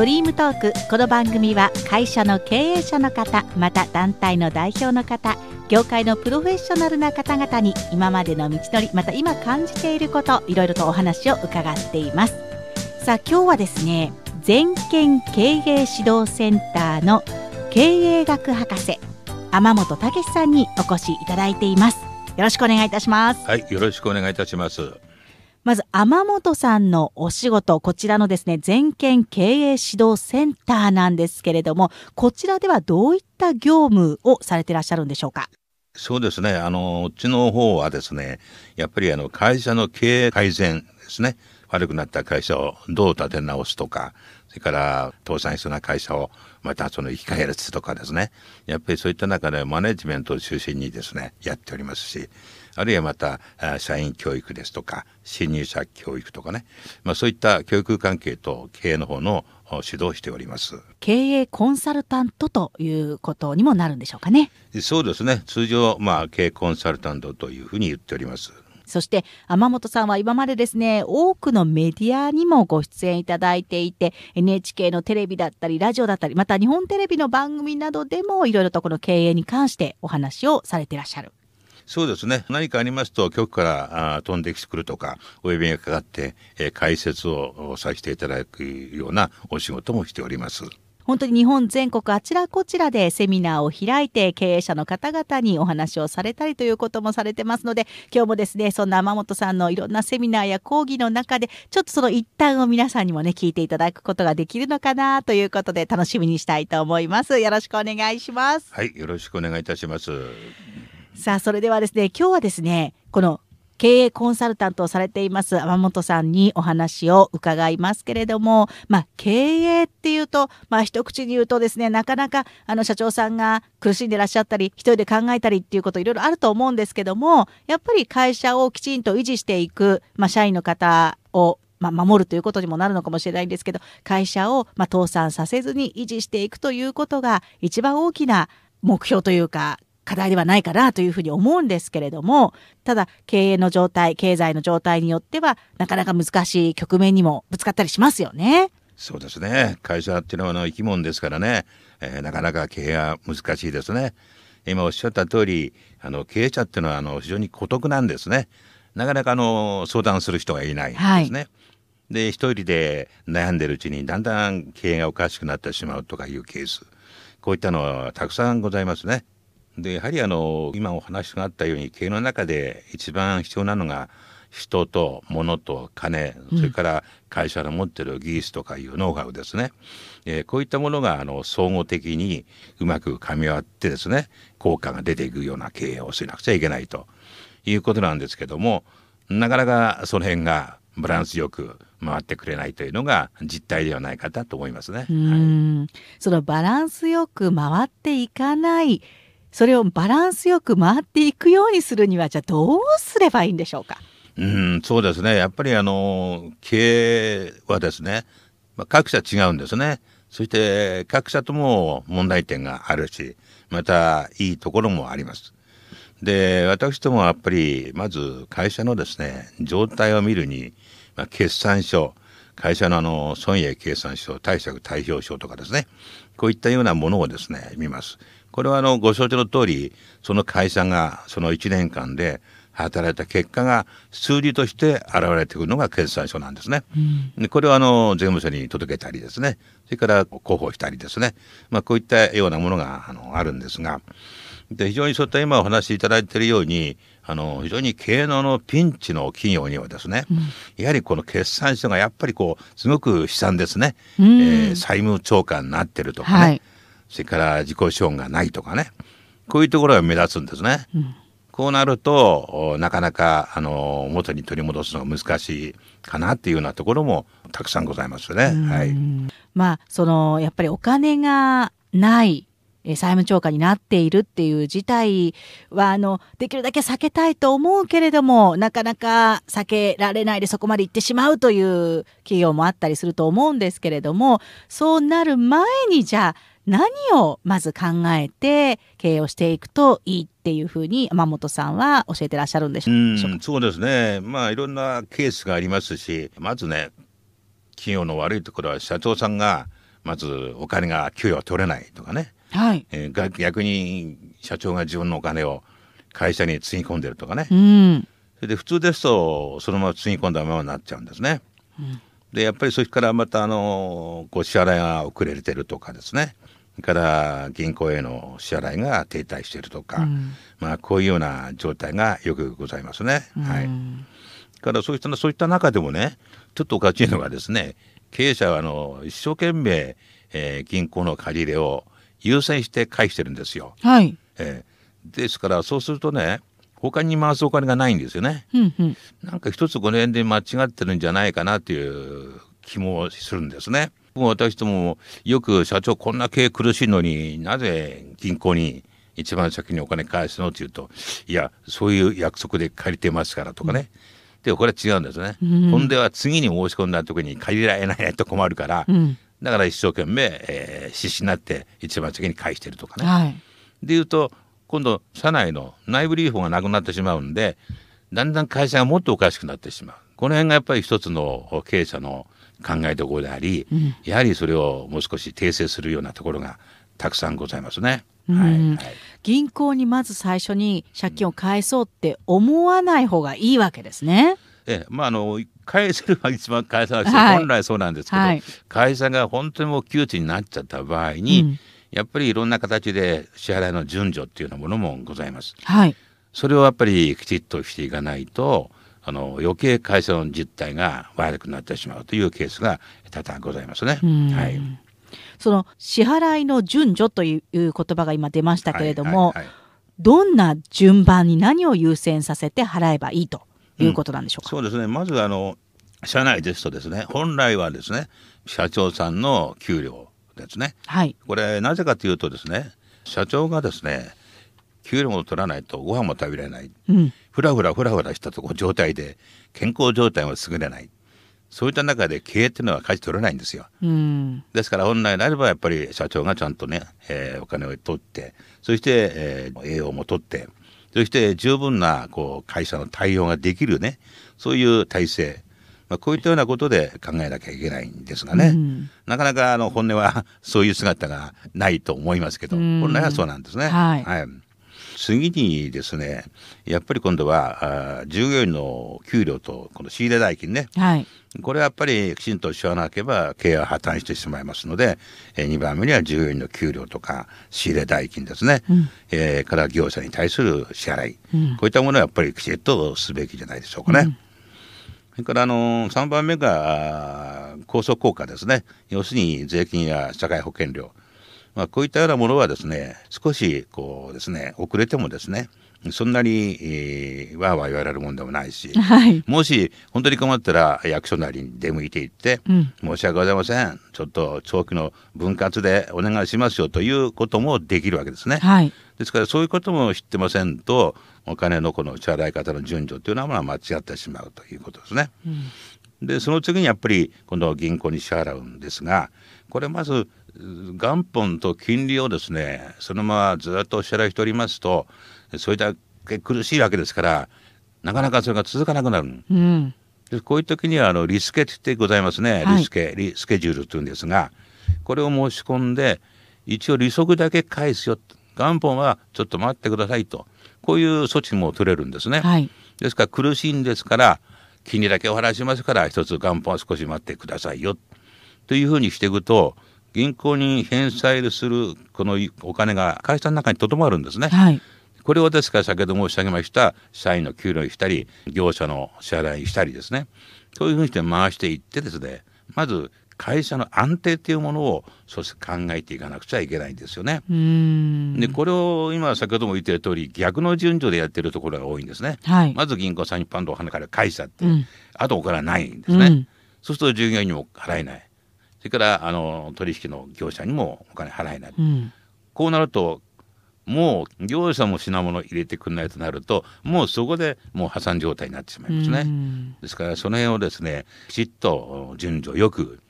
ドリームトークこの番組は会社の経営者の方また団体の代表の方業界のプロフェッショナルな方々に今までの道のりまた今感じていることいろいろとお話を伺っていますさあ今日はですね全県経営指導センターの経営学博士天本武さんにお越しいただいていますよろしくお願いいたしますはいよろしくお願いいたしますまず、天本さんのお仕事、こちらのですね、全県経営指導センターなんですけれども、こちらではどういった業務をされてらっしゃるんでしょうか。そうですね、あの、うちの方はですね、やっぱりあの、会社の経営改善ですね、悪くなった会社をどう立て直すとか、それから倒産しそうな会社をまたその生き返るすとかですね。やっぱりそういった中でマネジメントを中心にですね、やっておりますし、あるいはまた社員教育ですとか新入社教育とかね、まあ、そういった教育関係と経営の方の指導しております経営コンサルタントということにもなるんでしょうかねそうですね通常、まあ、経営コンサルタントというふうに言っておりますそして天本さんは今までですね多くのメディアにもご出演いただいていて NHK のテレビだったりラジオだったりまた日本テレビの番組などでもいろいろとこの経営に関してお話をされていらっしゃるそうですね何かありますと局からあ飛んできてくるとかお呼びがかかって、えー、解説をさせていただくようなお仕事もしております。本当に日本全国あちらこちらでセミナーを開いて経営者の方々にお話をされたりということもされてますので今日もですねそんな天本さんのいろんなセミナーや講義の中でちょっとその一端を皆さんにもね聞いていただくことができるのかなということで楽しみにしたいと思いますよろしくお願いしますはいよろしくお願いいたしますさあ、それではですね、今日はですね、この経営コンサルタントをされています天本さんにお話を伺いますけれども、まあ、経営っていうと、まあ、一口に言うとですねなかなかあの社長さんが苦しんでらっしゃったり一人で考えたりっていうこといろいろあると思うんですけどもやっぱり会社をきちんと維持していく、まあ、社員の方をまあ、守るということにもなるのかもしれないんですけど会社をま倒産させずに維持していくということが一番大きな目標というか課題ではないかなというふうに思うんですけれども、ただ経営の状態、経済の状態によっては、なかなか難しい局面にもぶつかったりしますよね。そうですね。会社っていうのはの生き物ですからね、えー、なかなか経営は難しいですね。今おっしゃった通り、あの経営者っていうのはあの非常に孤独なんですね。なかなかあの相談する人がいないんですね。はい、で、一人で悩んでるうちにだんだん経営がおかしくなってしまうとかいうケース。こういったのはたくさんございますね。でやはりあの今お話があったように経営の中で一番必要なのが人と物と金それから会社の持ってる技術とかいうノウハウですね、うん、えこういったものがあの総合的にうまくかみ合ってですね効果が出ていくような経営をしなくちゃいけないということなんですけどもなかなかその辺がバランスよく回ってくれないというのが実態ではないかと思いますね。はい、そのバランスよく回っていかないそれをバランスよく回っていくようにするにはじゃあどうすればいいんでしょうかうん、そうですねやっぱりあの経営はですね、まあ、各社違うんですねそして各社とも問題点があるしまたいいところもあります。で私どもはやっぱりまず会社のですね状態を見るに、まあ、決算書会社のあの損益計算書貸借対表書とかですねこういったようなものをですね見ます。これはあのご承知の通りその会社がその1年間で働いた結果が数字として現れてくるのが決算書なんですね。うん、これはあの税務署に届けたりですねそれから広報したりですね、まあ、こういったようなものがあのあるんですがで非常にそういった今お話しいただいているようにあの非常に経営のピンチの企業にはですね、うん、やはりこの決算書がやっぱりこうすごく悲惨ですね、うん、えー、債務超過になってるとかね、はいそれから自己資本がないとかねこういうところが目立つんですね。うん、こうなるとなかなかあの元に取り戻すのが難しいかなっていうようなところもたくさんございますよね。はい、まあそのやっぱりお金がない債務超過になっているっていう事態はあのできるだけ避けたいと思うけれどもなかなか避けられないでそこまで行ってしまうという企業もあったりすると思うんですけれどもそうなる前にじゃあ何をまず考えて経営をしていくといいっていうふうに山本さんは教えてらっしゃるんでしょうかそうですねまあいろんなケースがありますしまずね企業の悪いところは社長さんがまずお金が給与は取れないとかね、はいえー、逆に社長が自分のお金を会社につぎ込んでるとかね、うん、それで普通ですとそのままつぎ込んだままになっちゃうんですね。うんでやっぱりそれからまたあのご支払いが遅れてるとかですね、から銀行への支払いが停滞しているとか、うん、まあ、こういうような状態がよくございますね。はい、からそうったそういった中でもねちょっとおかしいのがですね経営者はあの一生懸命、えー、銀行の借り入れを優先して返してるんですよ。はいえー、ですからそうするとね他に回すお金がないんですよね。うんうん、なんか一つこの辺で間違ってるんじゃないかなという気もするんですね。私どもよく社長こんな経営苦しいのになぜ銀行に一番先にお金返すのって言うといやそういう約束で借りてますからとかね、うん、でこれは違うんですね、うん、ほんでは次に申し込んだ時に借りられないと困るから、うん、だから一生懸命、えー、になって一番先に返してるとかね、はい、で言うと今度社内の内部留保がなくなってしまうんでだんだん会社がもっとおかしくなってしまうこの辺がやっぱり一つの経営者の考えどころであり、うん、やはりそれをもう少し訂正するようなところがたくさんございますね。はい、銀行にまず最初に借金を返そうって思わない方がいいわけですね。ええ、まああの返せるは一番返さなくて、はい、本来そうなんですけど、はい、会社が本当にもう窮地になっちゃった場合に、うん、やっぱりいろんな形で支払いの順序っていうようなものもございます。はい、それをやっぱりきちっとしていかないとあの余計会社の実態が悪くなってしまうというケースが多々ございますね。はい、その支払いの順序という言葉が今出ましたけれども、はいはいはい、どんな順番に何を優先させて払えばいいということなんでしょうか。うん、そうですねまずあの社内ですとですね本来はですね社長さんの給料ですね、はい、これなぜかというとですね社長がですね給料も取らないとご飯も食べれない、うん、ふらふらふらふらしたとこ状態で健康状態も優れないそういった中で経営っていうのは舵取れないんですよ、うん、ですから本来であればやっぱり社長がちゃんとね、えー、お金を取ってそして、えー、栄養も取ってそして十分なこう会社の対応ができるねそういう体制まあ、こういったようなことで考えなきゃいけないんですがね、うん、なかなかあの本音はそういう姿がないと思いますけど、本来はそうなんですね。はい、はい次にですねやっぱり今度はあ従業員の給料とこの仕入れ代金ね、はい、これはやっぱりきちんとしわなければ経営は破綻してしまいますので、えー、2番目には従業員の給料とか仕入れ代金ですね、うん、えー、から業者に対する支払い、うん、こういったものはやっぱりきちっとすべきじゃないでしょうかね。うんそれからあの3番目が高速効果ですね、要するに税金や社会保険料、まあ、こういったようなものはですね少しこうですね遅れてもですねそんなに、えー、わーわー言われるもんでもないし、はい、もし本当に困ったら役所なりに出向いていって、うん、申し訳ございませんちょっと長期の分割でお願いしますよということもできるわけですね。はい、ですからそういうことも知ってませんとお金のこの支払い方の順序というのは間違ってしまうということですね。うん、でその次にやっぱりこの銀行に支払うんですがこれまず元本と金利をですねそのままずっとお支払いしておりますとそれだけ苦しいわけですからなかなかそれが続かなくなる、うん、でこういう時にはあのリスケってございますね、リスケリスケジュールというんですがこれを申し込んで一応利息だけ返すよ元本はちょっと待ってくださいとこういう措置も取れるんですね、はい、ですから苦しいんですから金利だけお払いしますから一つ元本は少し待ってくださいよというふうにしていくと銀行に返済するこのお金が会社の中にとどまるんですね。はい、これをですから先ほど申し上げました社員の給料にしたり業者の支払いにしたりですねそういうふうにして回していってですねまず会社の安定というものをそして考えていかなくちゃいけないんですよね。でこれを今先ほども言ってる通り逆の順序でやってるところが多いんですね。はい、まず銀行さんにパンとお金から返しって、うん、あとお金はないんですね。うん、そうすると従業員にも払えない。それからあの取引の業者にもお金払えない、うん、こうなるともう業者も品物入れてくれないとなるともうそこでもう破産状態になってしまいますね、うん、ですからその辺をですねきちっと順序よく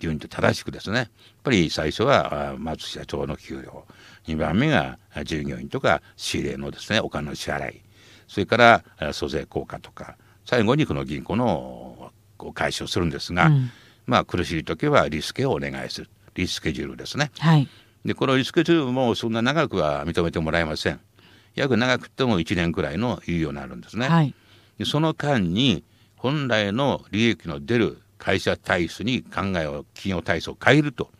順序正しくですねやっぱり最初は松社長の給料2番目が従業員とか仕入れのですねお金の支払いそれから租税効果とか最後にこの銀行の解消するんですが、うんまあ、苦しい時はリスケをお願いするリスケジュールですね、はい、でこのリスケジュールもそんな長くは認めてもらえません約長くても1年くらいの猶予になるんですね、はい、でその間に本来の利益の出る会社体質に考えを企業体質を変えると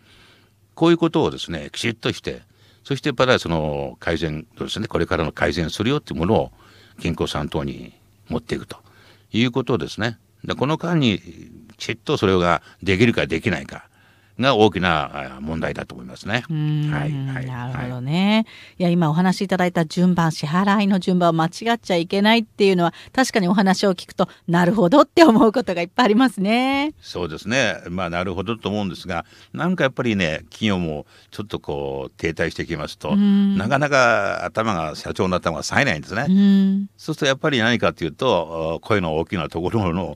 こういうことをですねきちっとしてそしてまだその改善ですねこれからの改善するよっていうものを銀行さん等に持っていくということですね。でこの間にきちっとそれができるかできないかが大きな問題だと思いますね。はい、はい、なるほどね。はい、いや今お話しいただいた順番支払いの順番を間違っちゃいけないっていうのは確かにお話を聞くとなるほどって思うことがいっぱいありますね。そうですね。まあなるほどと思うんですがなんかやっぱりね企業もちょっとこう停滞してきますとなかなか頭が社長の頭が冴えないんですね。そうするとやっぱり何かというと声の大きなところの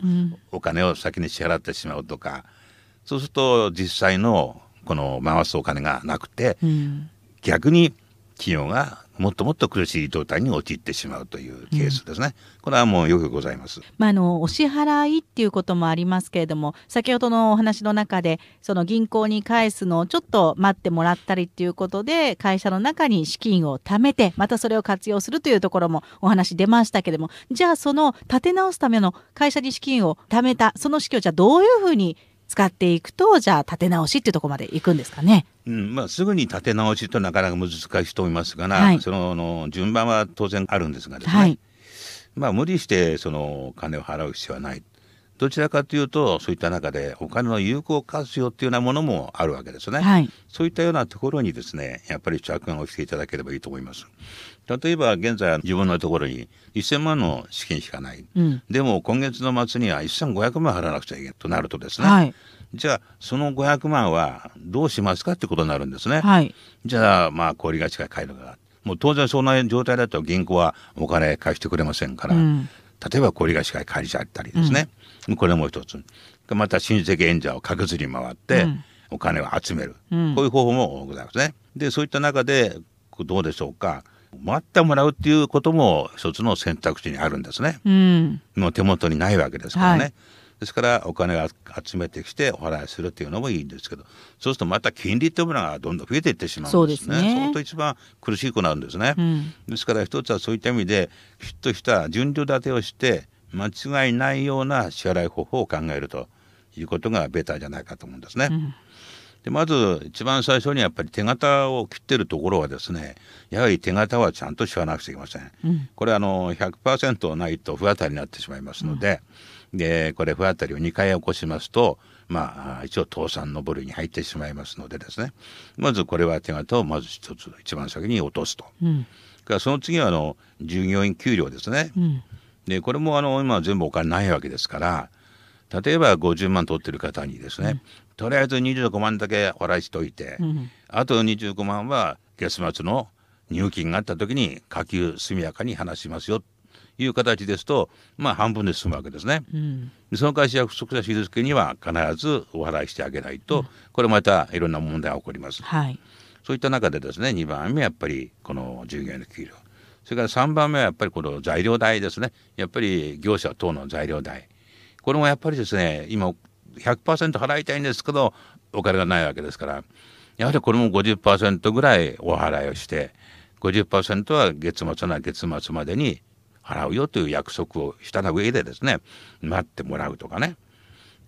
お金を先に支払ってしまうとか。うんそうすると実際のこの回すお金がなくて、うん、逆に企業がもっともっと苦しい状態に陥ってしまうというケースですね、うん、これはもうよくございます、まあ、あのお支払いっていうこともありますけれども先ほどのお話の中でその銀行に返すのをちょっと待ってもらったりっていうことで会社の中に資金を貯めてまたそれを活用するというところもお話出ましたけれどもじゃあその立て直すための会社に資金を貯めたその資金をじゃあどういうふうに使っていくとじゃあ立て直しっていうとこまで行くんですかね。うんまあ、すぐに立て直しとなかなか難しいと思いますが、はい、そのの順番は当然あるんですがですね、はい、まあ、無理してその金を払う必要はないどちらかというとそういった中でお金の有効活用っていうようなものもあるわけですね、はい、そういったようなところにですねやっぱり着眼をしていただければいいと思います例えば現在自分のところに1000万の資金しかない、うん、でも今月の末には1500万払わなくちゃいけないとなるとですね、はい、じゃあその500万はどうしますかってことになるんですね、はい、じゃあまあ氷が近い買えるかもう当然そんな状態だと銀行はお金貸してくれませんから、うん、例えば氷が近い借りちゃったりですね、うんこれも一つまた親戚縁者を隠ずに回って、お金を集める、うん、こういう方法もございますね。でそういった中でどうでしょうか待ってもらうっていうことも一つの選択肢にあるんですね。うん、もう手元にないわけですからね。はい、ですからお金を集めてきてお払いするというのもいいんですけどそうするとまた金利っていうものがどんどん増えていってしまうんですね。そうすると一番苦しくなるんですね。うん、ですから一つはそういった意味できっとした順序立てをして間違いないような支払い方法を考えるということがベターじゃないかと思うんですね。うん、でまず一番最初にやっぱり手形を切ってるところはですねやはり手形はちゃんと支払わなくちゃいけません。うん、これあの100%ないと不当たりになってしまいますので、うん、でこれ不当たりを2回起こしますとまあ、一応倒産の部類に入ってしまいますのでですねまずこれは手形をまず一つ一番先に落とすと、うん、からその次はあの従業員給料ですね、うん、でこれもあの今全部お金ないわけですから例えば50万取ってる方にですね、うん、とりあえず25万だけ払いしといて、うん、あと25万は月末の入金があった時に下級速やかに話しますよという形ですと、まあ、半分で済むわけですね。うん、その会社不足した手続には必ずお払いしてあげないと、これまたいろんな問題が起こります。はい、そういった中でですね2番目やっぱりこの従業員の給料それから3番目はやっぱりこの材料代ですね。やっぱり業者等の材料代。これもやっぱりですね、今100%払いたいんですけど、お金がないわけですから、やはりこれも50%ぐらいお払いをして、50%は月末な月末までに払うよという約束をした上でですね、待ってもらうとかね。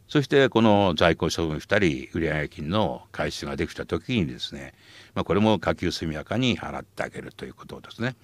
そしてこの在庫処分2人売上金の回収ができた時にですね、まあ、これも下級速やかに払ってあげるということですね。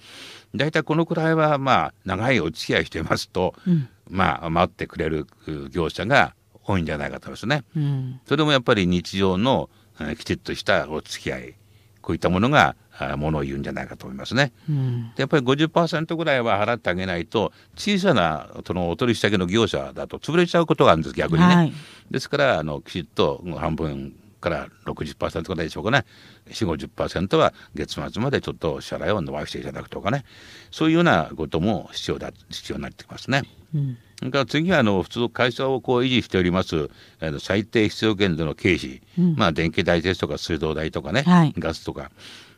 大体このくらいはまあ長いお付き合いしてますと、うん、まあ待ってくれる業者が多いんじゃないかと思いますね。うん、それもやっぱり日常のきちっとしたお付き合いこういったものがものを言うんじゃないかと思いますね。うん、やっぱり50%ぐらいは払ってあげないと小さなそのお取引先の業者だと潰れちゃうことがあるんです逆にね。はい、ですからあのきちっと半分から60%ぐらいでしょうかね4 50%は月末までちょっと支払いを伸ばしていただくとかねそういうようなことも必要だ必要になってきますね。うんから次はあの普通会社をこう維持しております最低必要限度の経費、うん、まあ電気代ですとか水道代とかね、はい、ガスとか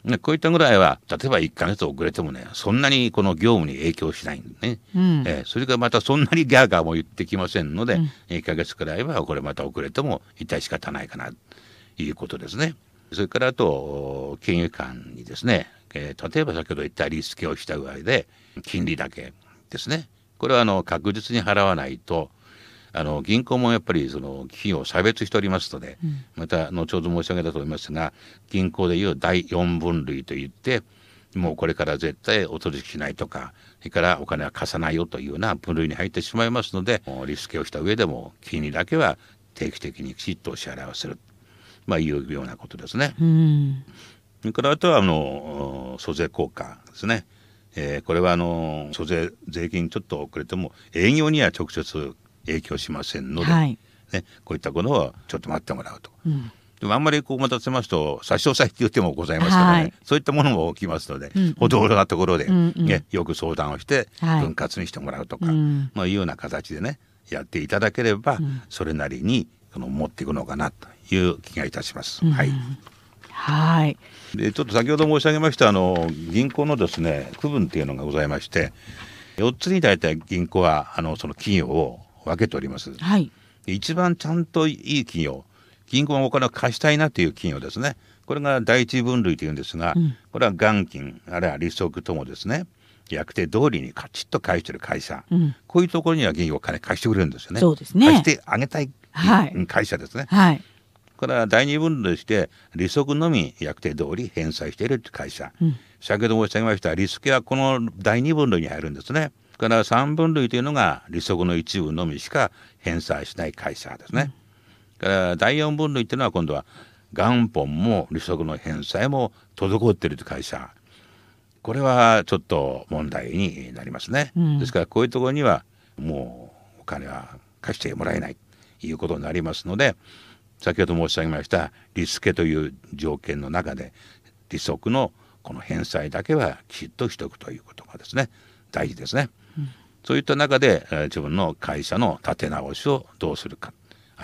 ね、こういったぐらいは例えば1か月遅れてもねそんなにこの業務に影響しないんでね、うん、えー、それからまたそんなにギャーガーも言ってきませんので、うん、1か月くらいはこれまた遅れても一体方ないかなということですね。それからあと金融機関にですね、えー、例えば先ほど言ったリスけをした具合で金利だけですねこれはあの確実に払わないとあの銀行もやっぱりその企業を差別しておりますので、うん、また後ほど申し上げたと思いますが銀行でいう第4分類といってもうこれから絶対お取引しないとかそれからお金は貸さないよというような分類に入ってしまいますのでリスケをした上でも金利だけは定期的にきちっと支払わせる、まあ、いうようなことですね。うん、それからあとはあの租税効果ですね。えー、これはあの租税税金ちょっと遅れても営業には直接影響しませんので、はい、ね、こういったことはちょっと待ってもらうと。うんでもあんまりこう待たせますと差し押さえっていう手もございますからね、はい、そういったものも起きますので、うんうん、ほどほどなところでね、うんうん、よく相談をして分割にしてもらうとか、はい、まあ、いうような形でねやっていただければ、それなりにこの持っていくのかなという気がいたします。うん、はいはいでちょっと先ほど申し上げましたあの銀行のですね区分っていうのがございまして4つに大体銀行はあのその企業を分けております。はい、一番ちゃんといい企業銀行がお金を貸したいなという企業ですねこれが第一分類というんですが、うん、これは元金あるいは利息ともですね約定通りにカチッと返してる会社、うん、こういうところには銀行お金貸してくれるんですよね。そうですね貸してあげたい会社ですね。はい、これは第二分類して利息のみ約定通り返済している会社、うん、先ほど申し上げました利息はこの第二分類に入るんですね。から3分類というのが利息の一部のみしか返済しない会社ですね。から第4分類というのは今度は元本も利息の返済も滞っているという会社これはちょっと問題になりますね。ですからこういうところにはもうお金は貸してもらえないということになりますので先ほど申し上げました利付という条件の中で利息のこの返済だけはきちっとしておくということがですね大事ですね。そういった中で、え自分の会社の立て直しをどうするか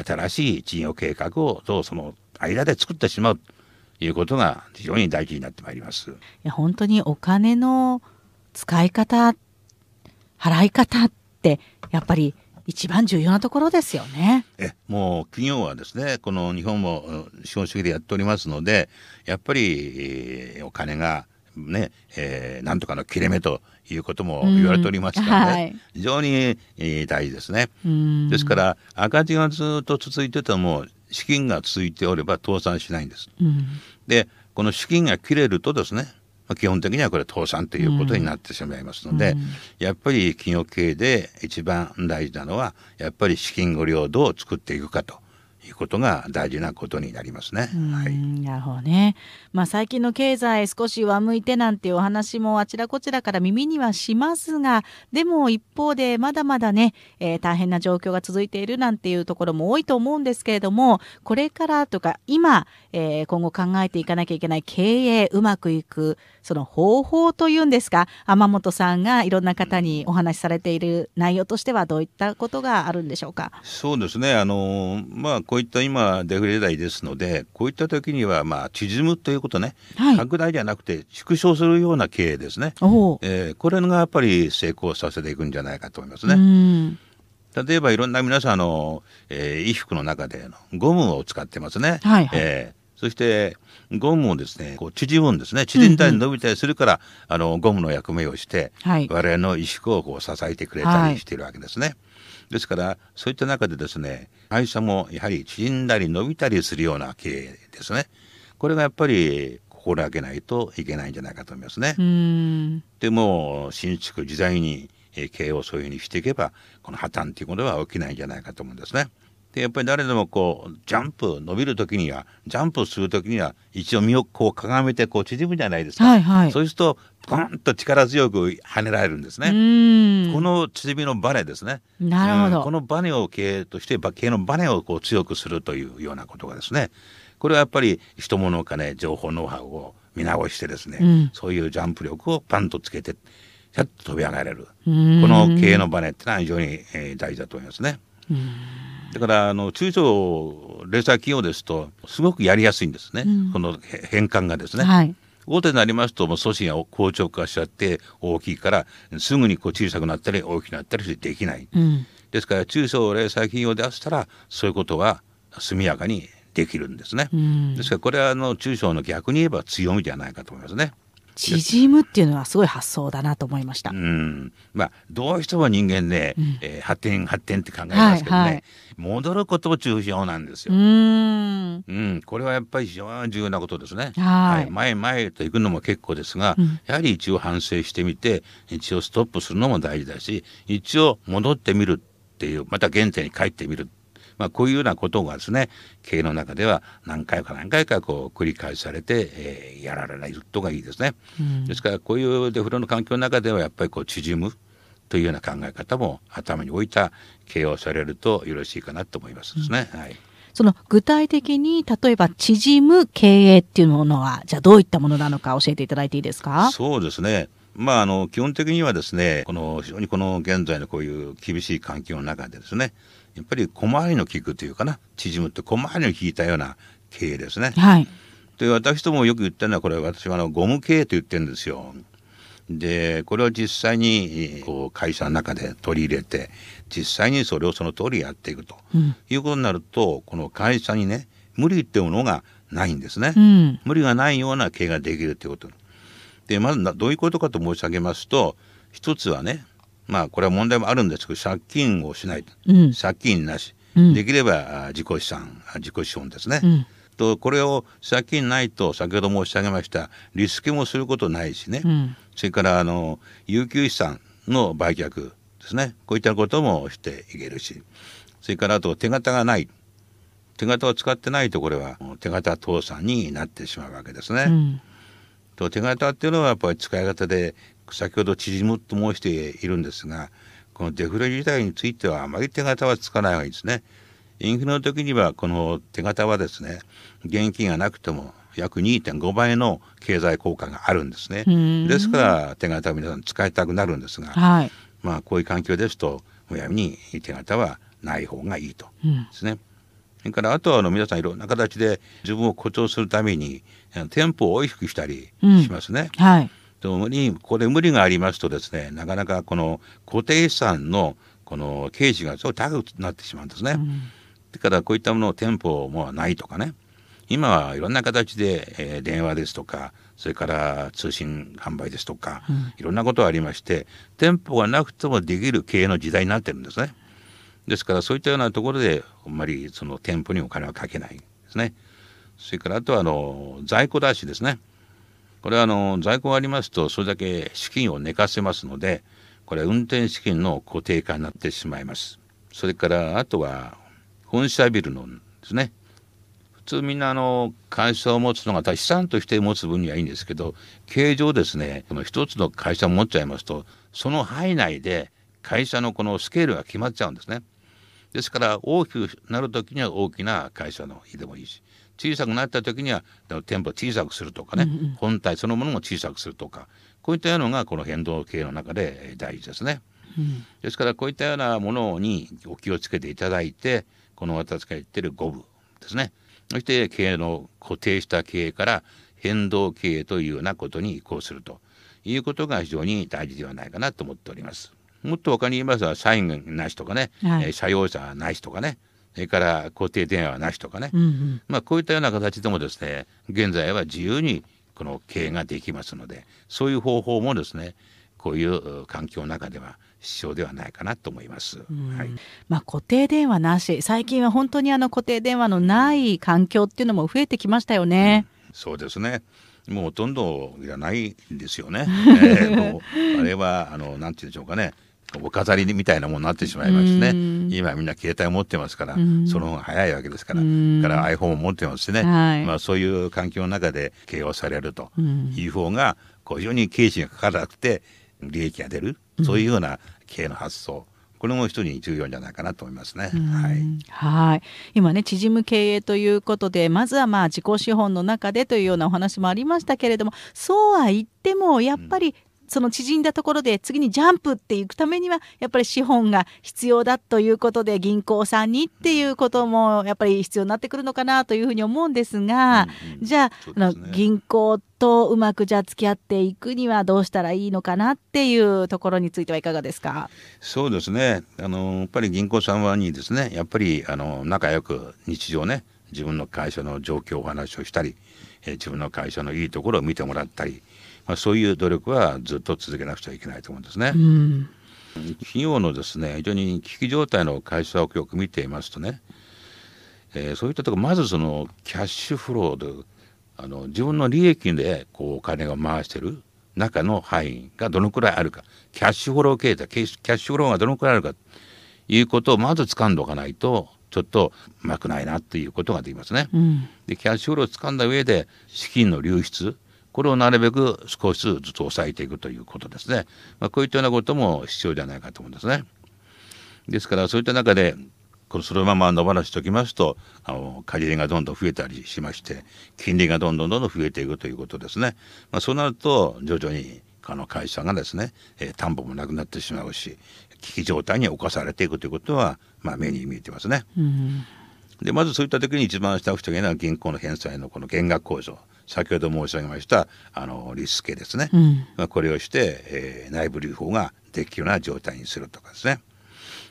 新しい事業計画をどうその間で作ってしまうということが非常に大事になってまいります。いや本当にお金の使い方払い方ってやっぱり一番重要なところですよね。えもう企業はですねこの日本も資本主義でやっておりますのでやっぱり、えお金がね、えー、なんとかの切れ目ということも言われておりますからね、うんはい、非常に、大事ですね。ですから赤字がずっと続いてても資金が続いておれば倒産しないんです。でこの資金が切れるとですね基本的にはこれ倒産ということになってしまいますので、うん、やっぱり企業経営で一番大事なのはやっぱり資金ごをどう作っていくかと。いうことが大事なことになりますね。はい、なるほどね。まあ最近の経済少し上向いてなんていうお話もあちらこちらから耳にはしますが、でも一方でまだまだね、えー、大変な状況が続いているなんていうところも多いと思うんですけれども、これからとか今、えー、今後考えていかなきゃいけない経営うまくいく。その方法というんですか天本さんがいろんな方にお話しされている内容としてはどういったことがあるんでしょうかそうですねあの、まあ、こういった今デフレ代ですのでこういった時には、まあ、縮むということね、はい、拡大じゃなくて縮小するような経営ですね、えー、これがやっぱり成功させていくんじゃないかと思いますね。例えばいろんな皆さんの、えー、衣服の中でゴムを使ってますね。はいはい、えーそしてゴムをですねこう縮むんですね縮んだり伸びたりするから、うんうん、あのゴムの役目をして、はい、我々の萎縮をこう支えてくれたりしているわけですね。はい、ですからそういった中でですね会社もやはり縮んだり伸びたりするような経営ですねこれがやっぱり心がけないといけないんじゃないかと思いますね。でも新築自在に経営をそういうふうにしていけばこの破綻ということは起きないんじゃないかと思うんですね。でやっぱり誰でもこうジャンプ伸びる時にはジャンプする時には一応身をこうかがめてこう縮むじゃないですか、はいはい、そうするとゴンと力強く跳ねられるんですねこの縮みのバネですねなるほど、うん、このバネを経営として営のバネをこう強くするというようなことがですねこれはやっぱり人物かね情報ノウハウを見直してですね、うん、そういうジャンプ力をパンとつけてシャッと飛び上がれるこの経営のバネってのは非常に大事だと思いますね。だからあの中小零細企業ですとすごくやりやすいんですね、うん、この変換がですね。はい大手になりますともう組織が硬直化しちゃって大きいからすぐにこう小さくなったり大きくなったりしてできない、うん、ですから中小零細企業であったらそういうことは速やかにできるんですね、うん、ですからこれはあの中小の逆に言えば強みじゃないかと思いますね。縮むっていうのはすごい発想だなと思いました。うんまあ、どうしても人間ね、うん、えー、発展発展って考えますけどね、はいはい、戻ることを重要なんですよ。うんうんこれはやっぱり非常に重要なことですね。はい、はい、前前と行くのも結構ですが、うん、やはり一応反省してみて一応ストップするのも大事だし一応戻ってみるっていうまた原点に帰ってみるまあ、こういうようなことがですね経営の中では何回か何回かこう繰り返されて、えー、やられないことがいいですね、うん、ですからこういうデフレの環境の中ではやっぱりこう縮むというような考え方も頭に置いた経営をされるとよろしいかなと思いますですね。うん、はいその具体的に例えば縮む経営っていうものはじゃあどういったものなのか教えていただいていいですかそうですねまあ、あの基本的にはですねこの非常にこの現在のこういう厳しい環境の中でですねやっぱり小回りの利くというかな縮むって小回りの利いたような経営ですね。はい、で私どもよく言ってるのはこれ私はあのゴム経営と言ってるんですよ。でこれを実際にこう会社の中で取り入れて実際にそれをその通りやっていくと、うん、いうことになるとこの会社にね無理っていうものがないんですね、うん、無理がないような経営ができるということでまずどういうことかと申し上げますと一つはねまあこれは問題もあるんですけど借金をしない、うん、借金なし、うん、できれば自己資産自己資本ですね、うん、とこれを借金ないと先ほど申し上げましたリスケもすることないしね、それからあの有給資産の売却ですねこういったこともしていけるしそれからあと手形がない手形を使ってないとこれは手形倒産になってしまうわけですね。と手形っていうのはやっぱり使い方で先ほど縮むと申しているんですがこのデフレ時代についてはあまり手形はつかないわけですね。インフレの時にはこの手形はですね現金がなくても約2.5倍の経済効果があるんですね。ですから手形は皆さん使いたくなるんですが、はい、まあこういう環境ですとむやみに手形はない方がいいとですね。うん、それからあとはあの皆さんいろんな形で自分を誇張するために店舗を大きくしたりしますね。うん、はいとこれ無理がありますとですねなかなかこの固定資産のこの経費がすごい高くなってしまうんですね。うん、だからこういったものを店舗もないとかね今はいろんな形で、えー、電話ですとかそれから通信販売ですとか、うん、いろんなことがありまして店舗がなくてもできる経営の時代になってるんですね。ですからそういったようなところであんまりその店舗にお金はかけないですね。それからあとはあの在庫出しですねこれはあの在庫がありますとそれだけ資金を寝かせますのでこれ運転資金の固定化になってしまいますそれからあとは本社ビルのですね普通みんなあの会社を持つのが資産として持つ分にはいいんですけど形状ですねこの一つの会社を持っちゃいますとその範囲内で会社のこのスケールが決まっちゃうんですねですから大きくなる時には大きな会社の日でもいいし小さくなった時には店舗小さくするとかね、うんうん、本体そのものも小さくするとかこういったようなのがこの変動系の中で大事ですね。うん、ですからこういったようなものにお気をつけていただいてこの私が言ってる五分ですねそして経営の固定した経営から変動経営というようなことに移行するということが非常に大事ではないかなと思っております。もっと他に言いますと社員なしとかね、はい、社用者なしとかねそれから固定電話なしとかね、うんうん、まあ、こういったような形でもですね現在は自由にこの経営ができますのでそういう方法もですねこういう環境の中では必要ではないかなと思います、はい、まあ、固定電話なし最近は本当にあの固定電話のない環境っていうのも増えてきましたよね。うん、そうですねもうほとんどいらないんですよね。えー、もうあれはあのなんて言うんでしょうかねお飾りみたいなものになってしまいますね、今みんな携帯を持ってますから、その方が早いわけですから、から iPhone を持ってますしね、はい、まあ、そういう環境の中で経営されるという方が、こう非常に経費がかからなくて利益が出る、そういうような経営の発想。これも一に重要じゃないかなと思いますね。はい。今ね、縮む経営ということで、まずはまあ自己資本の中でというようなお話もありましたけれども、そうは言っても、やっぱりその縮んだところで次にジャンプっていくためにはやっぱり資本が必要だということで銀行さんにっていうこともやっぱり必要になってくるのかなというふうに思うんですが、うんうん、じゃあ、ね、あの銀行とうまくじゃあ付き合っていくにはどうしたらいいのかなっていうところについてはいかがですかそうですねあのやっぱり銀行さんはにですねやっぱりあの仲良く日常ね自分の会社の状況をお話をしたり、え自分の会社のいいところを見てもらったりまあ、そういう努力はずっと続けなくちゃいけないと思うんですね。うん企業のですね非常に危機状態の会社をよく見ていますとね、えー、そういったとこまずそのキャッシュフローであの自分の利益でこうお金を回してる中の範囲がどのくらいあるかキャッシュフロー経済キャッシュフローがどのくらいあるかということをまず掴んでおかないとちょっとうまくないなっていうことができますね。うん、でキャッシュフローを掴んだ上で資金の流出これをなるべく少しずつ抑えていくということですね。まあ、こういったようなことも必要ではないかと思うんですね。ですからそういった中でそのまま野放しときますとあの借り入れがどんどん増えたりしまして金利がどんどんどんどん増えていくということですね。まあ、そうなると徐々にあの会社がですね、えー、担保もなくなってしまうし危機状態に侵されていくということは、まあ、目に見えてますね。うん、でまずそういった時に一番下を防げといのは銀行の返済のこの減額控除。先ほど申し上げましたあのリスケですね、うん、これをして、えー、内部留保ができるような状態にするとかですね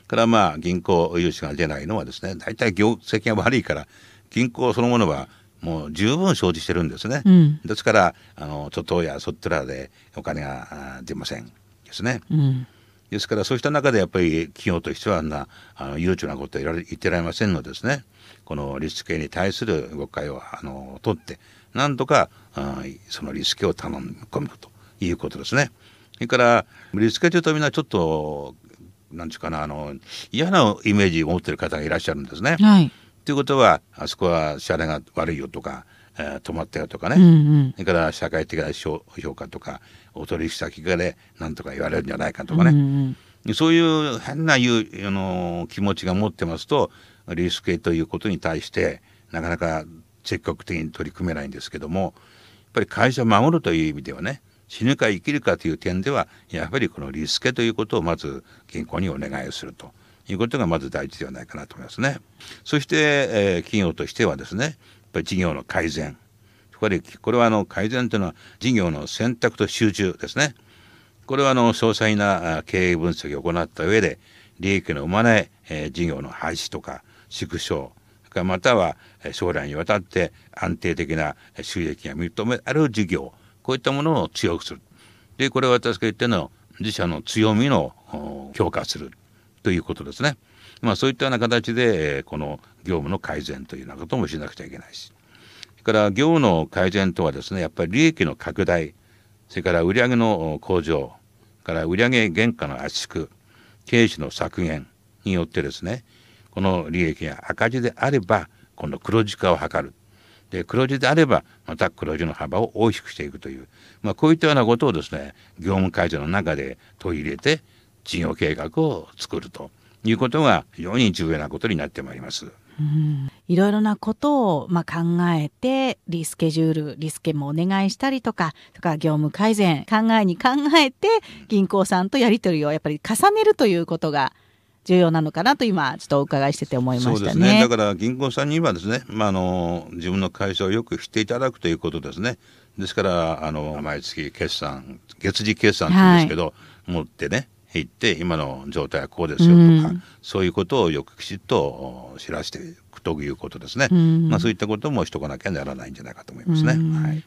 からまあ銀行融資が出ないのはですね大体業績が悪いから銀行そのものはもう十分生じしてるんですね、うん、ですからあの外やそっとらでお金が出ませんですね、うん、ですからそうした中でやっぱり企業としてはあんなあの悠長なこと言ってられませんのでですねこのリスクに対する誤解をあの取ってなんとかそのリスケを頼み込むということですね。それからリスケというとみんなちょっと何て言うかなあの嫌なイメージを持ってる方がいらっしゃるんですね。はい、ということはあそこはしゃれが悪いよとか、えー、止まったよとかね、うんうん、それから社会的な評価とかお取引先がね何とか言われるんじゃないかとかね、うんうん、そういう変ないうあの気持ちが持ってますとリスケということに対してなかなか積極的に取り組めないんですけどもやっぱり会社を守るという意味ではね死ぬか生きるかという点ではやはりこのリスケということをまず銀行にお願いをするということがまず大事ではないかなと思いますね。そして、えー、企業としてはですねやっぱり事業の改善これこれはあの改善というのは事業の選択と集中ですね。これはあの詳細な経営分析を行った上で利益の生まない、えー、事業の廃止とか縮小または将来にわたって安定的な収益が認められる事業こういったものを強くするでこれは私が言っての自社の強みの強化するということですね。まあ、そういったような形でこの業務の改善というようなこともしなくちゃいけないしそれから業務の改善とはですねやっぱり利益の拡大それから売上の向上から売上原価の圧縮経費の削減によってですねこの利益が赤字であれば今度黒字化を図るで黒字であればまた黒字の幅を大きくしていくという、まあ、こういったようなことをですね業務改善の中で取り入れて事業計画を作るということが非常に重要なことになってまいります。うん、いろいろなことを、まあ、考えて、リスケジュール、リスケもお願いしたりとか、とか業務改善、考えに考えて、銀行さんとやり取りをやっぱり重ねるということが重要なのかなと今ちょっとお伺いしてて思いました、ね、そうですね。だから銀行さんにはですね、まああの自分の会社をよく知っていただくということですね。ですからあの毎月決算月次決算って言うんですけど、はい、持ってね行って今の状態はこうですよとか、うん、そういうことをよくきちっと知らせていくということですね。うん、まあそういったこともしとかなきゃならないんじゃないかと思いますね。うん、はい。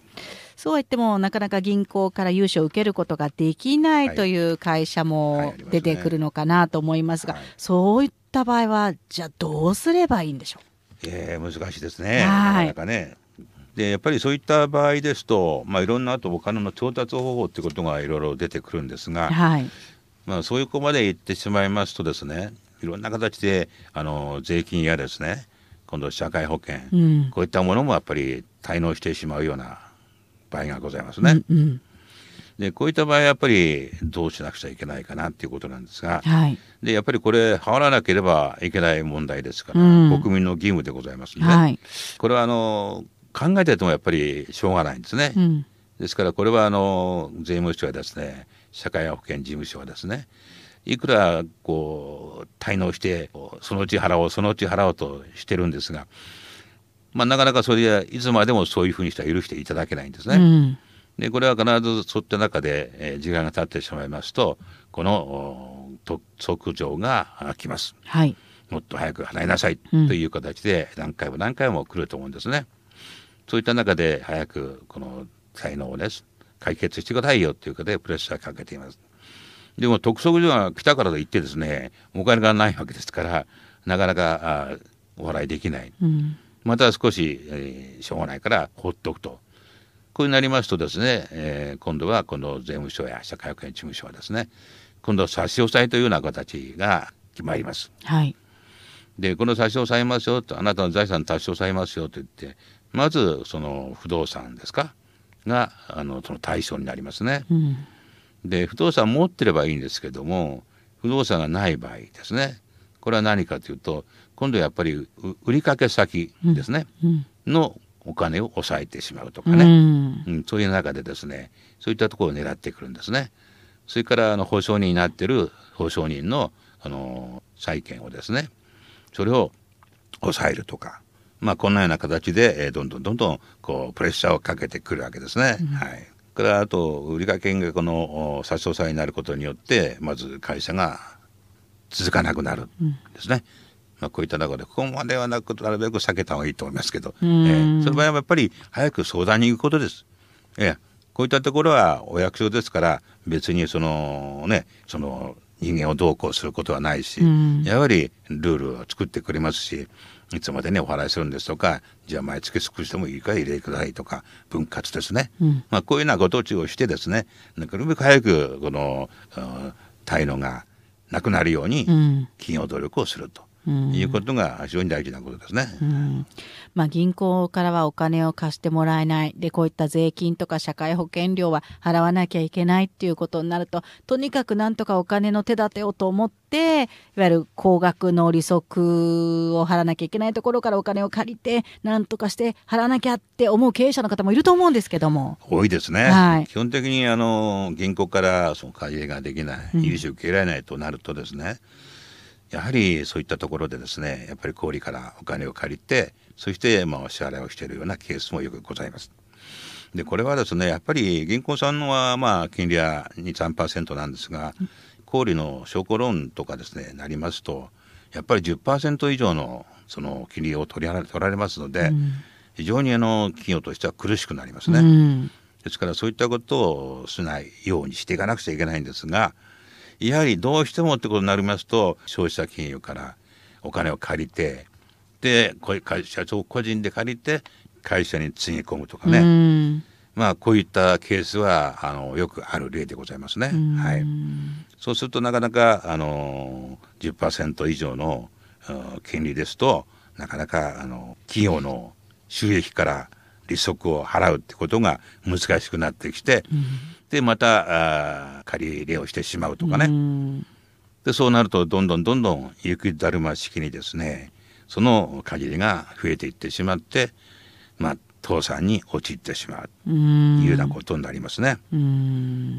そうは言ってもなかなか銀行から融資を受けることができないという会社も出てくるのかなと思いますが、そういった場合はじゃあどうすればいいんでしょうえー、難しいですね、はい、なかなかね。でやっぱりそういった場合ですと、まあ、いろんなあとお金の調達方法ということがいろいろ出てくるんですが、はい、まあ、そういう子まで行ってしまいますとですねいろんな形であの税金やですね今度社会保険、うん、こういったものもやっぱり滞納してしまうような場合がございますね。うんうん、でこういった場合はやっぱりどうしなくちゃいけないかなっていうことなんですが、はい、でやっぱりこれ払わなければいけない問題ですから、うん、国民の義務でございますので、はい、これはあの考えててもやっぱりしょうがないんですね。うん、ですからこれはあの税務署やですね社会保険事務所はですねいくらこう滞納してそのうち払おうそのうち払おうとしてるんですがまあ、なかなかそれはいつまでもそういうふうにしては許していただけないんですね。うん、でこれは必ずそういった中で、えー、時間が経ってしまいますとこの即状が来ます、はい、もっと早く払いなさいという形で何回も何回も来ると思うんですね。うん、そういった中で早くこの才能をね解決してくださいよということでプレッシャーかけています。でも督促状が来たからといってですねお金がないわけですからなかなかあお払いできない、うん、また少し、えー、しょうがないから放っておくと。こうなりますとですね、えー、今度はこの税務署や社会保険事務所はですね、今度は差し押さえというような形が決まります。はい。で、この差し押さえますよと、あなたの財産差し押さえますよと言って、まずその不動産ですか、があのその対象になりますね。うん、で、不動産持ってればいいんですけども、不動産がない場合ですね。これは何かというと今度はやっぱり売掛先ですね、のお金を抑えてしまうとかね、うんそういう中でですねそういったところを狙ってくるんですね。それからあの保証人になってる保証人のあの債権をですねそれを抑えるとか、まあ、こんなような形で、えどんどんどんどんこうプレッシャーをかけてくるわけですね。うん、はいからあと売掛金がこの差し押さえになることによってまず会社が続かなくなるんですね。うんまあ、こういった中でここまではなくなるべく避けた方がいいと思いますけど、えー、その場合はやっぱり早く相談に行くことです。えー、こういったところはお役所ですから別にそのねその人間をどうこうすることはないし、やはりルールを作ってくれますしいつまでねお払いするんですとかじゃあ毎月少しでもいいか入れてくださいとか分割ですね、うん、まあ、こういうようなご当地をしてですねなるべく早くこの滞納がなくなるように企業努力をすると。いうことが非常に大事なことですね、まあ、銀行からはお金を貸してもらえないでこういった税金とか社会保険料は払わなきゃいけないっていうことになるととにかくなんとかお金の手立てをと思っていわゆる高額の利息を払わなきゃいけないところからお金を借りてなんとかして払わなきゃって思う経営者の方もいると思うんですけども多いですね、はい、基本的にあの銀行からその借り入れができない融資受けられないとなるとですね、うんやはりそういったところでですねやっぱり小売からお金を借りてそしてまあお支払いをしているようなケースもよくございます。でこれはですねやっぱり銀行さんはまあ金利は23%なんですが小売の証拠ローンとかですねなりますとやっぱり10%以上のその金利を取り払取られますので、うん、非常にあの企業としては苦しくなりますね。うん、ですからそういったことをしないようにしていかなくちゃいけないんですが。やはりどうしてもってことになりますと消費者金融からお金を借りてで社長個人で借りて会社につぎ込むとかね。まあ、こういったケースはあのよくある例でございますね。はい、そうするとなかなかあの10%以上の金利ですとなかなかあの企業の収益から利息を払うってことが難しくなってきて、うん、でまたあ借り入れをしてしまうとかねでそうなるとどんどんどんどん雪だるま式にですねその借りが増えていってしまってまあ倒産に陥ってしまういうようなことになりますね。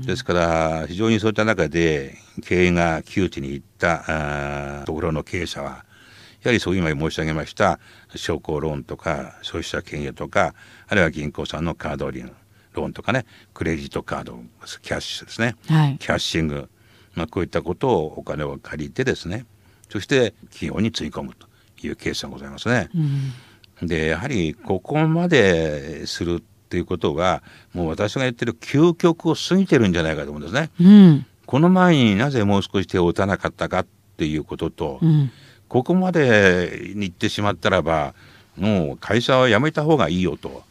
ですから非常にそういった中で経営が窮地に行ったところの経営者はやはりそう今申し上げました商工ローンとか消費者金融とかあるいは銀行さんのカードリンローンとかねクレジットカードキャッシュですね、はい、キャッシング、まあ、こういったことをお金を借りてですねそして企業につぎ込むというケースがございますね。うん、でやはりここまでするっていうことがもう私が言ってる究極を過ぎてるんじゃないかと思うんですね。うん、この前になぜもう少し手を打たなかったかっていうことと、うん、ここまでに行ってしまったらばもう会社は辞めた方がいいよと。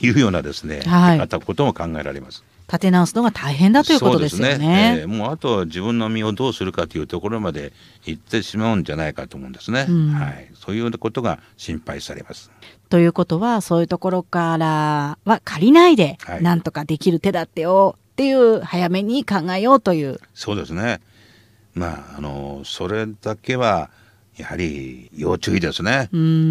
いうようなですね、はい、あったことも考えられます。立て直すのが大変だということですね。ねえー、もうあとは自分の身をどうするかというところまで行ってしまうんじゃないかと思うんですね。うん、はい、そういうことが心配されます。ということはそういうところからは借りないで、はい、なんとかできる手立てをっていう早めに考えようという。そうですね。まああのそれだけは。やはり要注意ですね。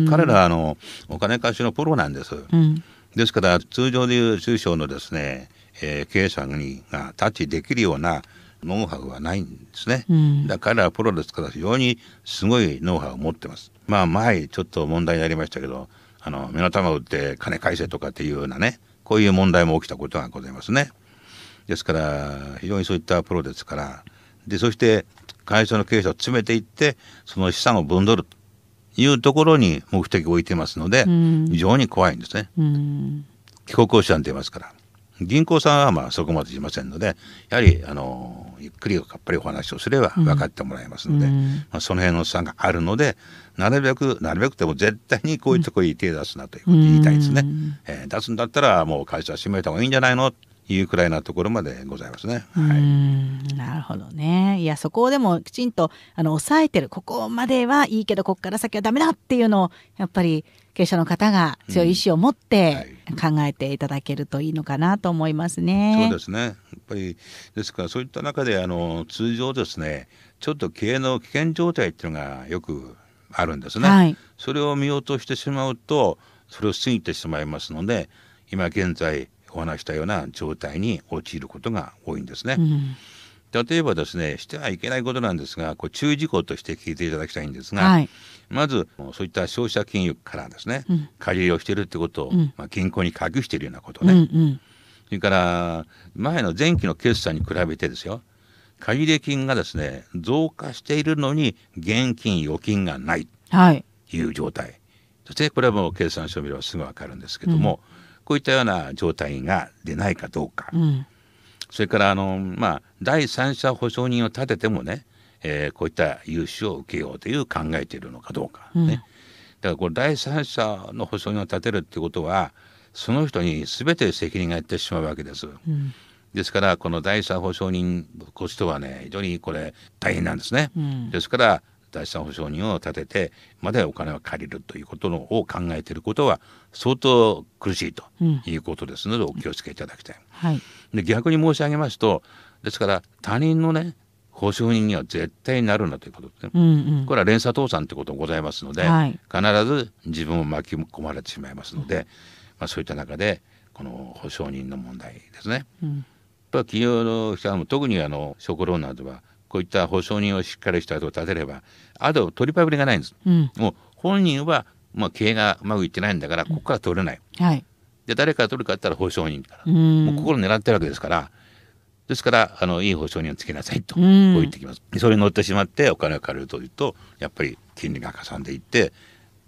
彼らあのお金貸しのプロなんです。うんですから通常でいう中小のですね、えー、経営者にがタッチできるようなノウハウはないんですね、うん、だからプロですから非常にすごいノウハウを持ってますまあ前ちょっと問題になりましたけどあの目の玉打って金返せとかっていうようなねこういう問題も起きたことがございますねですから非常にそういったプロですからでそして会社の経営者を詰めていってその資産を分取るいうところに目的を置いてますので、非常に怖いんですね。帰国をしたん出ますから。銀行さんはまあそこまでしませんので、やはりあのゆっくりやっぱりお話をすれば分かってもらえますので、うん、まあ、その辺の差があるので、なるべく、なるべくでも絶対にこういうところに手を出すなということを言いたいですね。うん、えー、出すんだったらもう会社は閉めた方がいいんじゃないのいうくらいなところまでございますね。はい、なるほどね。いやそこをでもきちんとあの抑えてるここまではいいけどここから先はダメだっていうのをやっぱり経営者の方が強い意志を持って考えていただけるといいのかなと思いますね。うんはい、そうですね。やっぱりですからそういった中であの通常ですねちょっと経営の危険状態っていうのがよくあるんですね。はい、それを見落としてしまうとそれを過ぎてしまいますので今現在お話したような状態に陥ることが多いんですね。うん例えばですねしてはいけないことなんですがこう注意事項として聞いていただきたいんですが、はい、まずそういった消費者金融からですね、うん、借り入れをしてるってことを、うん、まあ、銀行に隠しているようなことね、うんうん、それから前の前期の決算に比べてですよ借入金がですね増加しているのに現金預金がないという状態、はい、そしてこれはもう計算書を見ればすぐ分かるんですけども、うんこういったような状態が出ないかどうか、うん、それからあの、まあ、第三者保証人を立ててもね、えー、こういった融資を受けようという考えているのかどうか、ね、うん、だからこれ第三者の保証人を立てるということはその人に全て責任がいってしまうわけです。うんですからこの第三保証人としてはね非常にこれ大変なんですね、うん、ですから第三保証人を立ててまでお金を借りるということのを考えていることは相当苦しいということですので、お気をつけいただきたい、はい、で逆に申し上げますとですから他人のね保証人には絶対になるなということですね、うんうん、これは連鎖倒産ということもございますので、はい、必ず自分を巻き込まれてしまいますので、うん、まあ、そういった中でこの保証人の問題ですね。うん、企業の人は特にあの職労などはこういった保証人をしっかりした後を立てればあと取りパブりがないんです、うん、もう本人はまあ、経営がうまくいってないんだから、ここから取れない。はい、で、誰から取るかって言ったら保証人から。もう心狙ってるわけですから、ですから、あの、いい保証人をつけなさいと、こう言ってきます。それに乗ってしまって、お金が借りるというと、やっぱり金利がかさんでいって、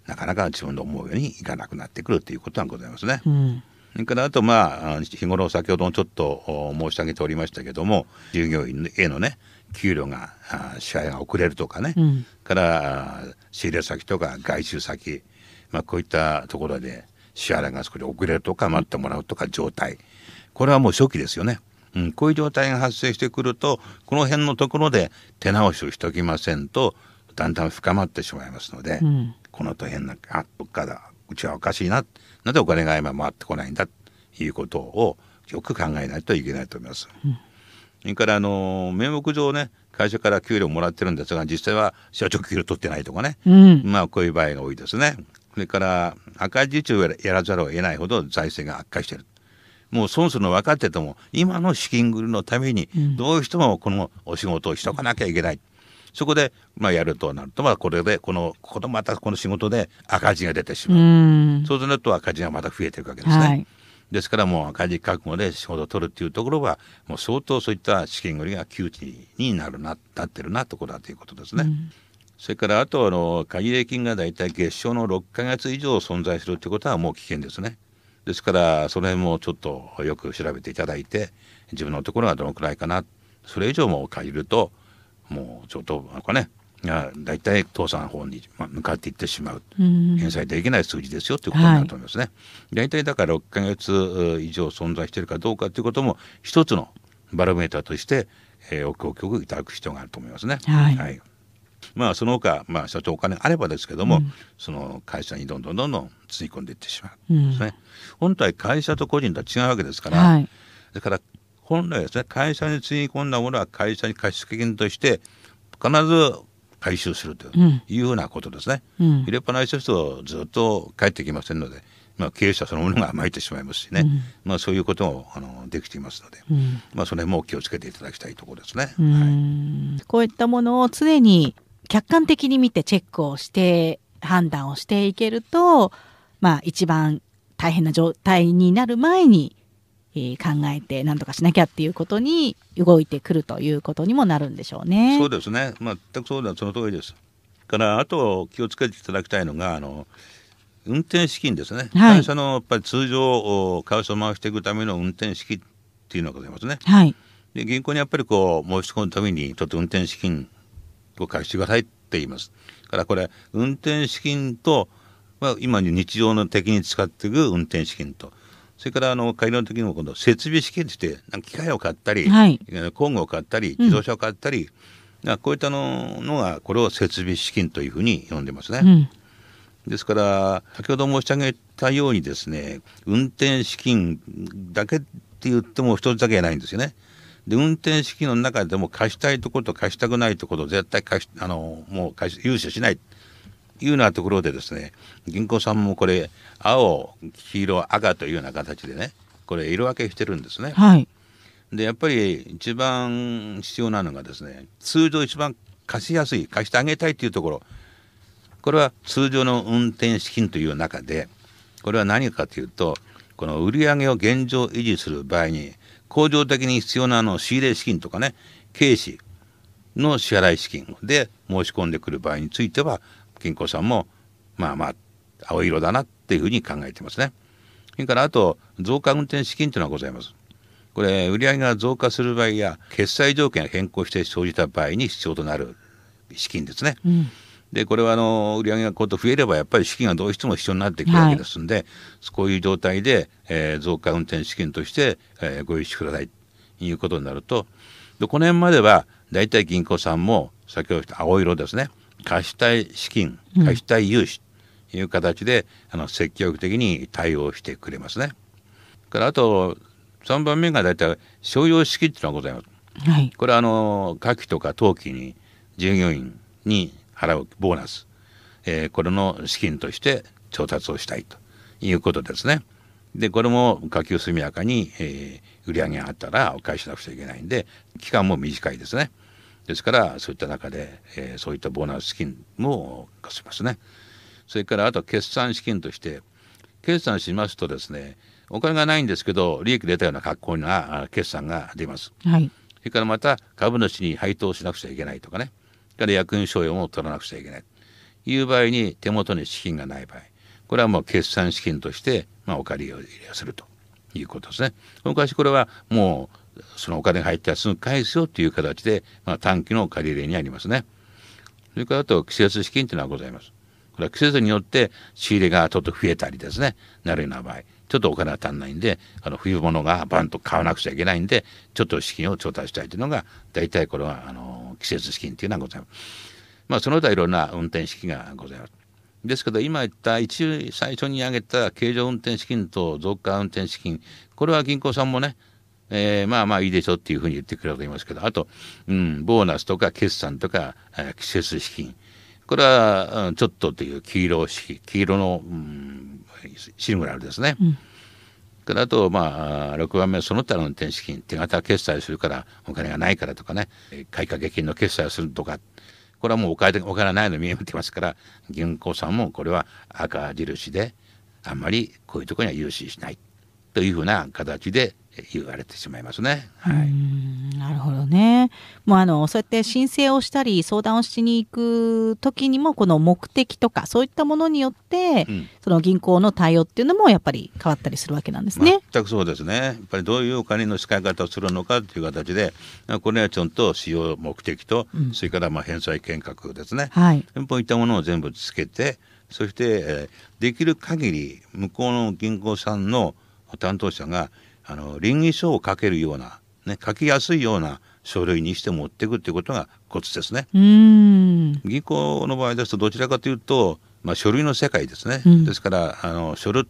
なかなか自分の思うようにいかなくなってくるということがございますね。うんそれからあと、まあ、日頃、先ほどもちょっと申し上げておりましたけども、従業員へのね、給料が、支払いが遅れるとかね、うん、から仕入れ先とか外注先、まあ、こういったところで支払いが少し遅れるとか待ってもらうとか状態これはもう初期ですよね。うん、こういう状態が発生してくるとこの辺のところで手直しをしておきませんとだんだん深まってしまいますので、うん、この大変なあどっかだうちはおかしいななぜお金が今回ってこないんだということをよく考えないといけないと思います。うん、それからあの名目上ね会社から給料もらってるんですが実際は社長給料取ってないとかね、うん、まあこういう場合が多いですね。それから赤字中をやらざるを得ないほど財政が悪化している。もう損するの分かってても今の資金繰りのためにどうしてもこのお仕事をしとかなきゃいけない。うん、そこで、まあ、やるとなると、まあ、これでこのこのまたこの仕事で赤字が出てしまう、うそうすると赤字がまた増えていくわけですね、はい、ですからもう赤字覚悟で仕事を取るっていうところはもう相当そういった資金繰りが窮地になるななってるなところだということですね。うんそれからあとあの限入金が大体月商の6か月以上存在するということはもう危険ですね。ですからその辺もちょっとよく調べていただいて自分のところはどのくらいかなそれ以上も借りるともうちょっとなんかね大体倒産法に向かっていってしまう返済できない数字ですよということになると思いますね。大体、はい、だから6か月以上存在しているかどうかということも一つのバロメーターとして、えー、お供給いただく必要があると思いますね。はい、はいまあ、その他、まあ、社長お金あればですけども、うん、その会社にどんどんどんどんつぎ込んでいってしまう、ねうん、本体会社と個人とは違うわけですから、はい、だから本来ですね会社につぎ込んだものは会社に貸付金として必ず回収するという,、ふうなことですね、うん、入れっぱなしですとずっと返ってきませんので、まあ、経営者そのものが甘えてしまいますしね、うん、まあ、そういうこともあのできていますので、うん、まあ、それも気をつけていただきたいところですね、はい、こういったものを常に客観的に見てチェックをして判断をしていけると、まあ、一番大変な状態になる前に、えー、考えて何とかしなきゃっていうことに動いてくるということにもなるんでしょうね。そうですね全くそうだその通りですからあと気をつけていただきたいのがあの運転資金ですね、はい、会社のやっぱり通常会社を回していくための運転資金っていうのがございますね。はい、で銀行にやっぱりこう申し込むためにちょっと運転資金ご回してくださいって言います。からこれ、運転資金と、まあ、今日常の的に使っていく運転資金と、それからあの改良の時にも今度設備資金としてなんか機械を買ったり、はい、工具を買ったり自動車を買ったり、うん、こういったののがこれを設備資金というふうに呼んでますね。うん、ですから先ほど申し上げたようにですね運転資金だけって言っても一つだけじゃないんですよね。で運転資金の中でも貸したいところと貸したくないところ絶対貸しあのもう貸し融資しないというようなところでですね銀行さんもこれ青黄色赤というような形でねこれ色分けしてるんですね。はい、でやっぱり一番必要なのがですね通常一番貸しやすい貸してあげたいというところこれは通常の運転資金という中でこれは何かというとこの売り上げを現状維持する場合に恒常的に必要なあの仕入れ資金とかね経費の支払い資金で申し込んでくる場合については銀行さんもまあまあ青色だなっていうふうに考えてますね。それからあと増加運転資金というのはございます。これ売上が増加する場合や決済条件が変更して生じた場合に必要となる資金ですね。うんでこれはあの売上がこうと増えればやっぱり資金がどうしても必要になってくるわけですんで、はい、こういう状態で、えー、増加運転資金として、えー、ご融資くださいということになるとでこの辺までは大体銀行さんも先ほどした青色ですね貸したい資金貸したい融資という形で、うん、あの積極的に対応してくれますね。からあと3番目が大体商用資金っていうのがございます。はい、これはあの夏季とか冬季に従業員に払うボーナス、えー、これの資金として調達をしたいということですね。でこれも下級速やかに、えー、売り上げがあったらお返しなくちゃいけないんで期間も短いですね。ですからそういった中で、えー、そういったボーナス資金も貸しますね。それからあと決算資金として決算しますとですねお金がないんですけど利益出たような格好な決算が出ます。はい、それからまた株主に配当しなくちゃいけないとかね。から役員賞与も取らなくちゃいけないという場合に手元に資金がない場合これはもう決算資金として、まあ、お借りをするということですね。昔これはもうそのお金が入ったらすぐ返すよという形で、まあ、短期の借り入れにありますね。それからあと季節資金というのはございます。これは季節によって仕入れがちょっと増えたりですね、なるような場合、ちょっとお金が足んないんで、あの冬物がバンと買わなくちゃいけないんで、ちょっと資金を調達したいというのが、大体これはあの季節資金というのはございます。まあ、その他いろんな運転資金がございます。ですけど今言った一応最初に挙げた経常運転資金と増加運転資金これは銀行さんもね、えー、まあまあいいでしょうっていうふうに言ってくれると言いますけどあと、うん、ボーナスとか決算とか、えー、季節資金これは、うん、ちょっとという黄色黄色の、うん、シグナルですね。うんそれからあと、まあ、6番目その他の転資金手形決済するからお金がないからとかね買掛金の決済をするとかこれはもうお金お金ないの見えてますから銀行さんもこれは赤印であんまりこういうとこには融資しないというふうな形で言われてしまいますね。はい、なるほどね。もうあのそうやって申請をしたり相談をしに行く時にもこの目的とかそういったものによって、うん、その銀行の対応っていうのもやっぱり変わったりするわけなんですね。全くそうですね。やっぱりどういうお金の使い方をするのかっていう形でこれはちゃんと使用目的と、うん、それからまあ返済計画ですね。はい。こういったものを全部つけてそして、えー、できる限り向こうの銀行さんの担当者があの倫理書を書けるような、ね、書きやすいような書類にして持っていくっていうことがコツですね。銀行の場合ですとどちらかというと、まあ、書類の世界ですね、うん、ですからあの書類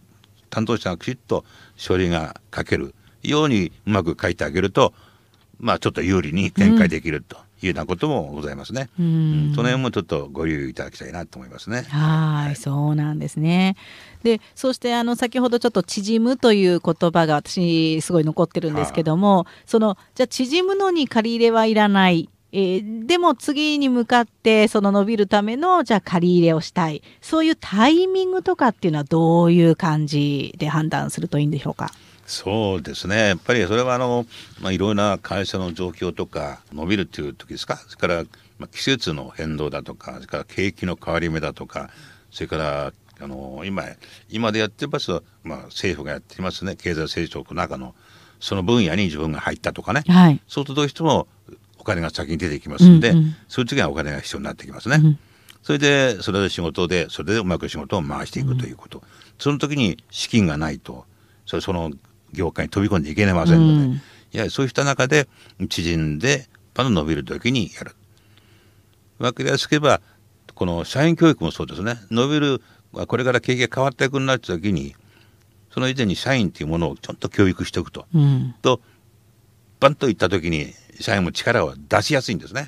担当者がきちっと書類が書けるようにうまく書いてあげると、まあ、ちょっと有利に展開できると。うんいうようなこともございますね。うん、その辺もちょっとご留意いただきたいなと思いますね。はい、はい、そうなんですね。で、そしてあの先ほどちょっと縮むという言葉が私すごい残ってるんですけども、そのじゃ縮むのに借り入れはいらない。えー、でも次に向かってその伸びるためのじゃあ借り入れをしたいそういうタイミングとかっていうのはどういう感じで判断するといいんでしょうかそうですねやっぱりそれはあの、まあ、いろいろな会社の状況とか伸びるっていう時ですかそれから、まあ、季節の変動だとかそれから景気の変わり目だとかそれからあの今今でやってます、まあ、政府がやってますね経済成長の中のその分野に自分が入ったとかね、はい、そうするとどうしてもお金が先に出てきますんで、うんうん、そういう時はお金が必要になってきますね。うん、それでそれで仕事でそれでうまく仕事を回していくということ、うん、その時に資金がないとその業界に飛び込んでいけませんので、うん、いやそうした中で縮んでパの伸びる時にやる。分かりやすく言えばこの社員教育もそうですね伸びるこれから経験が変わっていくなった時にその以前に社員っていうものをちょっと教育しておくと。うん、とバンといった時に社員も力を出しやすいんですね。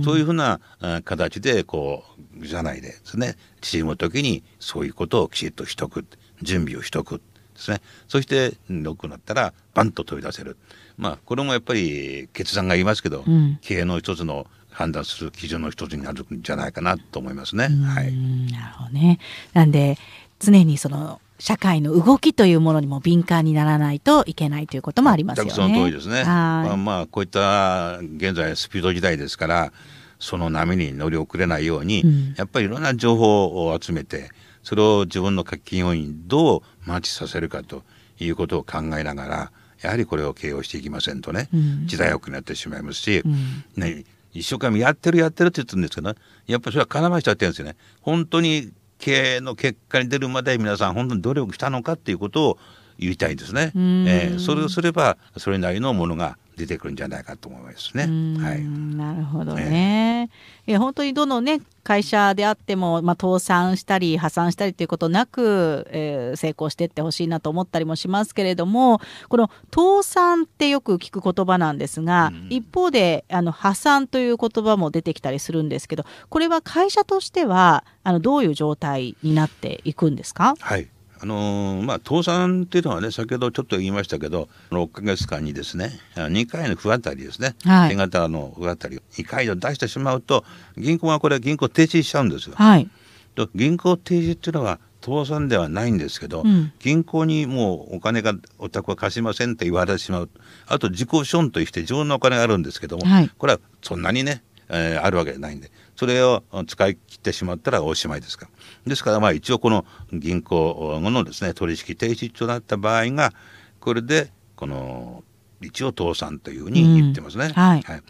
うそういうふうな形でこう社内でですね縮む時にそういうことをきちっとしとく準備をしとく。ですねそしてロッになったらバンと飛び出せるまあこれもやっぱり決断が言いますけど、うん、経営の一つの判断する基準の一つになるんじゃないかなと思いますね。はい、なるほどねなんで常にその社会の動きというものにも敏感にならないといけないということもありますよね。その通りですね。まあ、まあこういった現在スピード時代ですから、その波に乗り遅れないように、うん、やっぱりいろんな情報を集めて、それを自分の課金要因どうマッチさせるかということを考えながらやはりこれを形容していきませんとね、うん、時代遅くなってしまいますし、うん、ね、一生懸命やってるやってるって言ってるんですけど、ね、やっぱりそれは金回しちゃってるんですよね。本当に経営の結果に出るまで皆さん本当に努力したのかっていうことを言いたいんですね。えー、それすればそれなりのものが出てくるんじゃないかと思いますね。はい、なるほどね。えー、いや本当にどのね会社であっても、まあ、倒産したり破産したりということなく、えー、成功していってほしいなと思ったりもしますけれどもこの倒産ってよく聞く言葉なんですが、うん、一方であの破産という言葉も出てきたりするんですけどこれは会社としてはあのどういう状態になっていくんですか、はいあのー、まあ、倒産っていうのはね、先ほどちょっと言いましたけど、6か月間にですね、2回の不当たりですね、はい、手形の不当たりを2回を出してしまうと、銀行はこれ、銀行停止しちゃうんですよ。はい、と銀行停止っていうのは、倒産ではないんですけど、うん、銀行にもうお金がお宅は貸しませんって言われてしまうあと自己資本として自分のお金があるんですけども、はい、これはそんなにね、えー、あるわけじゃないんでそれを使い切ってしまったらおしまいですから。ですからまあ一応この銀行のですね取引停止となった場合がこれでこの一応倒産というふうに言ってますね。うん、はい、はい、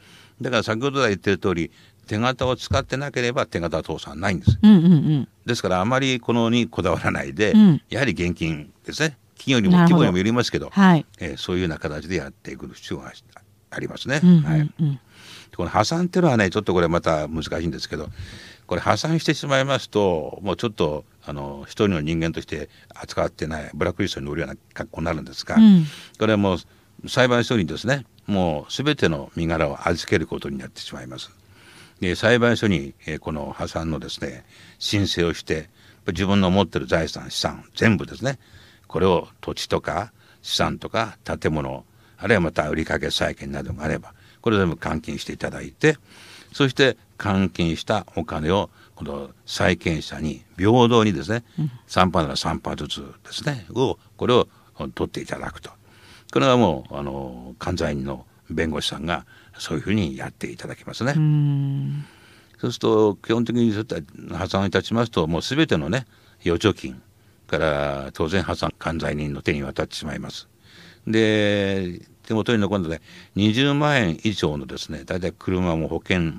だから先ほど言ってる通り手形を使ってなければ手形倒産ないんです、うんうんうん。ですからあまりこのにこだわらないで、うん、やはり現金ですね企業にも規模にもよりますけど、はい、えー、そういうような形でやっていく必要がありますね。うんうんうん、はいこの破産っていうのはねちょっとこれまた難しいんですけどこれ破産してしまいますともうちょっとあの一人の人間として扱ってないブラックリストに乗るような格好になるんですが、うん、これはもう裁判所にですねもう全ての身柄を預けることになってしまいます。で裁判所に、えこの破産のですね申請をして自分の持ってる財産資産全部ですねこれを土地とか資産とか建物あるいはまた売掛債権などがあればこれを全部換金していただいてそして換金したお金をこの債権者に平等にですね、3%なら3%ずつですねをこれを取っていただくとこれはもうあの患罪人の弁護士さんがそういうふうにやっていただきますね。そうすると基本的に破産に立ちますともう全てのね預貯金から当然破産犯罪人の手に渡ってしまいます。で手元に残るので20万円以上のですね大体車も保険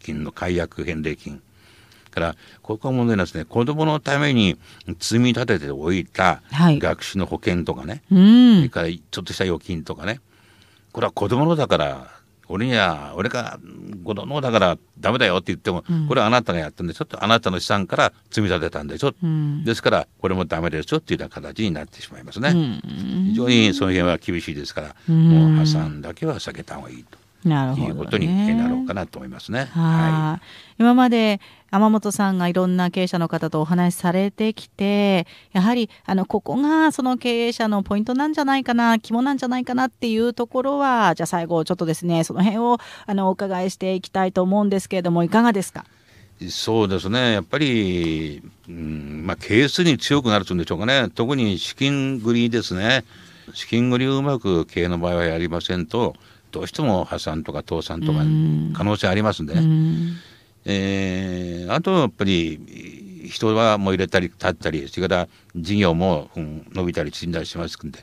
金の解約返礼金からここは問題なんですね子どものために積み立てておいた学習の保険とかね、はい、それからちょっとした預金とかねこれは子どものだから俺には俺が子供だからダメだよって言っても、うん、これはあなたがやったんでちょっとあなたの資産から積み立てたんでしょ、うん、ですからこれもダメですよっていうような形になってしまいますね、うん、非常にその辺は厳しいですから、もう破産だけは避けた方がいいと。なるほど、いうことになろうかなと思いますね。はい、今まで天本さんがいろんな経営者の方とお話しされてきてやはりあのここがその経営者のポイントなんじゃないかな肝なんじゃないかなっていうところはじゃあ最後ちょっとですねその辺をあのお伺いしていきたいと思うんですけれどもいかがですかそうですねやっぱり、うんまあ、ケースに強くなるというんでしょうかね特に資金繰りですね資金繰りをうまく経営の場合はやりませんとどうしても破産とか倒産とか可能性ありますんでね、うえー、あとはやっぱり人はもう入れたり立ったりそれから事業も、うん、伸びたり縮んだりしますんで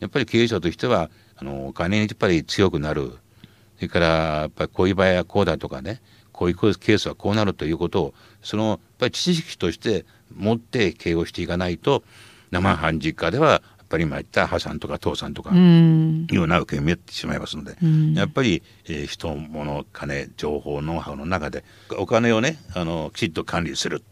やっぱり経営者としてはあのお金にやっぱり強くなるそれからやっぱりこういう場合はこうだとかねこういうケースはこうなるということをそのやっぱり知識として持って経営をしていかないと生半実家ではっぱり今言った破産とか倒産とかような受け身にってしまいますので、うん、やっぱり、えー、人物金情報ノウハウの中でお金をねあのきちっと管理する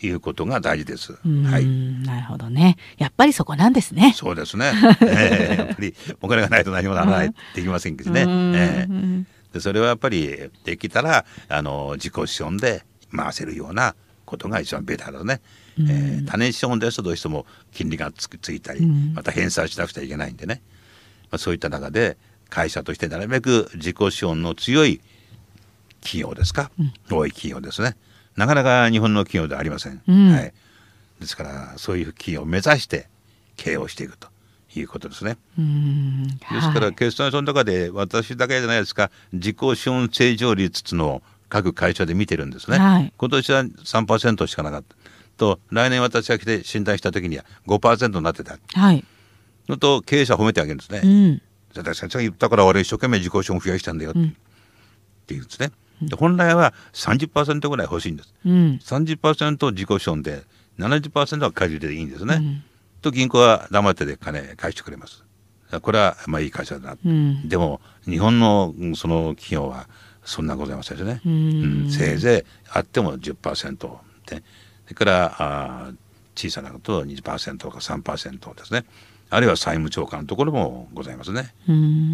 いうことが大事です。はい。なるほどね。やっぱりそこなんですね。そうですね。えー、やっぱり お金がないと何もならない、できませんけどね。えー、でそれはやっぱりできたらあの自己資本で回せるようなことが一番ベターだね。えー、多年資本ですとどうしても金利がつついたり、また返済しなくちゃいけないんでね、まあ、そういった中で会社としてなるべく自己資本の強い企業ですか、多い企業ですねなかなか日本の企業ではありません、はい、ですからそういう企業を目指して経営をしていくということですね。ですから決算書の中で私だけじゃないですか自己資本成長率の各会社で見てるんですね。はい、今年は3%しかなかった。と来年私が来て診断した時には5%になってた、はい、のと経営者褒めてあげるんですね。うん先生が言ったから俺一生懸命自己資本増やしたんだよ、うん、って言うんですね。で本来は30%ぐらい欲しいんです。うん、30%自己資本で70%は借りでいいんですね。うん、と銀行は黙ってで金返してくれます。これはまあいい会社だな、うん、でも日本のその企業はそんなございませんでね、うん、せいぜいあっても10%でそれから小さなことは2%とか3%ですねあるいは債務超過のところもございますね。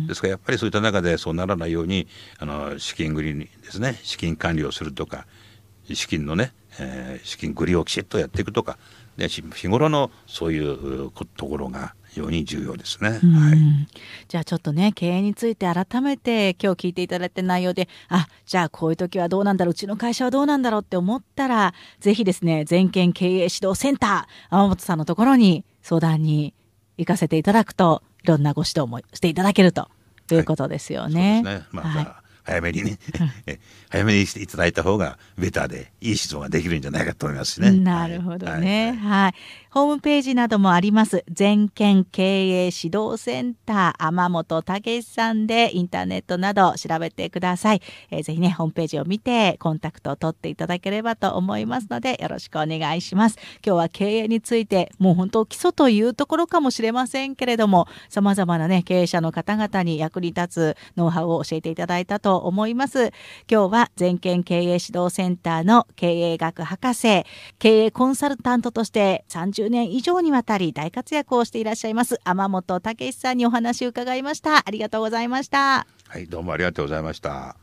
ですからやっぱりそういった中でそうならないようにあの資金繰りにですね資金管理をするとか資金のね、えー、資金繰りをきちっとやっていくとかで日頃のそういうところが非常に重要ですね、うん、はい、じゃあちょっとね経営について改めて今日聞いていただいた内容であじゃあこういう時はどうなんだろううちの会社はどうなんだろうって思ったらぜひですね全県経営指導センター天本さんのところに相談に行かせていただくといろんなご指導もしていただけるということですよね。はい、ねまあ、はい早めにね、早めにしていただいた方がベターでいい指導ができるんじゃないかと思いますね。なるほどね。はい、はいはいホームページなどもあります。全県経営指導センター、天本武さんでインターネットなど調べてください。えー、ぜひね、ホームページを見てコンタクトを取っていただければと思いますので、よろしくお願いします。今日は経営について、もう本当基礎というところかもしれませんけれども、様々なね、経営者の方々に役に立つノウハウを教えていただいたと思います。今日は全県経営指導センターの経営学博士、経営コンサルタントとして30 40年以上にわたり大活躍をしていらっしゃいます天本武さんにお話を伺いましたありがとうございましたはいどうもありがとうございました